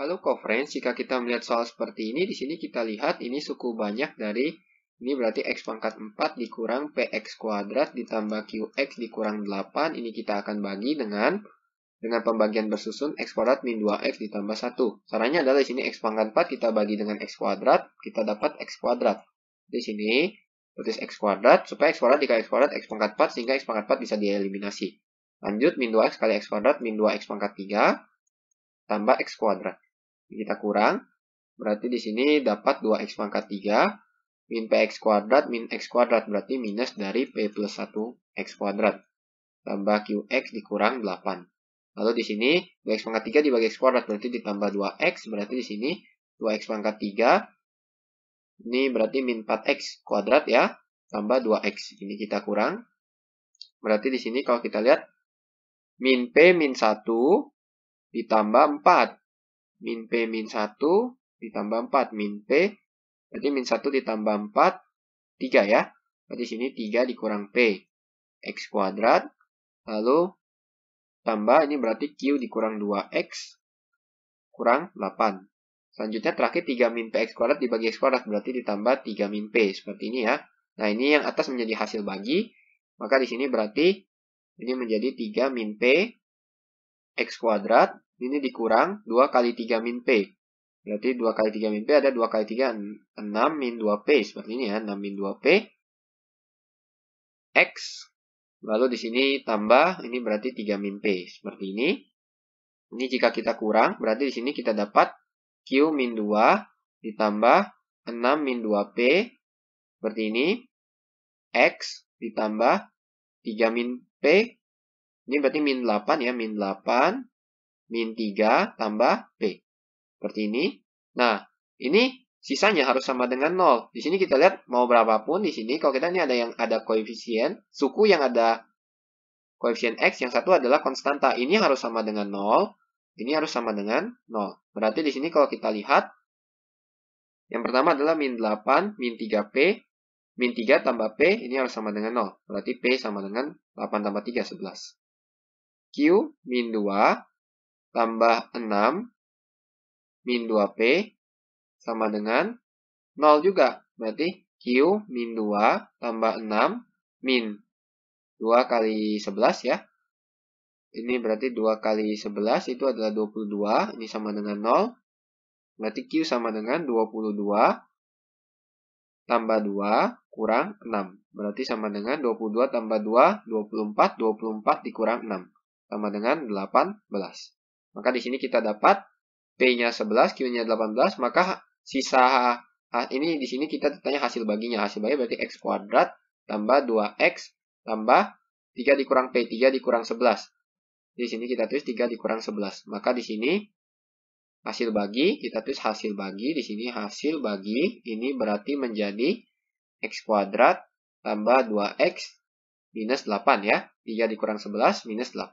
Lalu coverage, jika kita melihat soal seperti ini, di sini kita lihat ini suku banyak dari, ini berarti X pangkat 4 dikurang PX kuadrat ditambah QX dikurang 8, ini kita akan bagi dengan dengan pembagian bersusun x kuadrat min 2x ditambah 1. Caranya adalah di sini x pangkat 4 kita bagi dengan x kuadrat, kita dapat x kuadrat. Di sini tulis x kuadrat, supaya x kuadrat dikali x kuadrat x pangkat 4 sehingga x pangkat 4 bisa dieliminasi. Lanjut min 2x kali x kuadrat min 2x pangkat 3 tambah x kuadrat kita kurang. Berarti di sini dapat 2x pangkat 3 min px kuadrat min x kuadrat berarti minus dari p plus 1 x kuadrat tambah qx dikurang 8 lalu di sini 2x pangkat 3 dibagi x kuadrat berarti ditambah 2x berarti di sini 2x pangkat 3 ini berarti min 4x kuadrat ya tambah 2x ini kita kurang berarti di sini kalau kita lihat min p min 1 ditambah 4 min P min 1 ditambah 4. Min P, berarti min 1 ditambah 4, 3 ya. Berarti sini 3 dikurang P. X kuadrat, lalu tambah, ini berarti Q dikurang 2X, kurang 8. Selanjutnya terakhir 3 min X kuadrat dibagi X kuadrat, berarti ditambah 3 min P, seperti ini ya. Nah ini yang atas menjadi hasil bagi, maka di sini berarti ini menjadi 3 min P X kuadrat ini dikurang 2 kali 3 min P. Berarti 2 kali 3 min P ada 2 kali 3, 6 min 2P. Seperti ini ya, 6 min 2P. X. Lalu di sini tambah, ini berarti 3 min P. Seperti ini. Ini jika kita kurang, berarti di sini kita dapat Q min 2 ditambah 6 min 2P. Seperti ini. X ditambah 3 min P. Ini berarti min 8 ya, min 8 min 3 tambah P. Seperti ini. Nah, ini sisanya harus sama dengan 0. Di sini kita lihat mau berapapun di sini, kalau kita ini ada yang ada koefisien, suku yang ada koefisien X, yang satu adalah konstanta. Ini harus sama dengan 0, ini harus sama dengan 0. Berarti di sini kalau kita lihat, yang pertama adalah min 8, min 3P, min 3 tambah P, ini harus sama dengan 0. Berarti P sama dengan 8 tambah 3, 11. Q min 2, tambah 6 min 2P sama dengan 0 juga. Berarti Q min 2 tambah 6 min 2 kali 11 ya. Ini berarti 2 kali 11 itu adalah 22. Ini sama dengan 0. Berarti Q sama dengan 22 tambah 2 kurang 6. Berarti sama dengan 22 tambah 2, 24. 24 dikurang 6. Sama dengan 18. Maka di sini kita dapat P-nya 11, Q-nya 18, maka sisa ini di sini kita tanya hasil baginya. Hasil baginya berarti X kuadrat tambah 2X tambah 3 dikurang P, 3 dikurang 11. Di sini kita tulis 3 dikurang 11. Maka di sini hasil bagi, kita tulis hasil bagi. Di sini hasil bagi, ini berarti menjadi X kuadrat tambah 2X minus 8 ya. 3 dikurang 11 minus 8.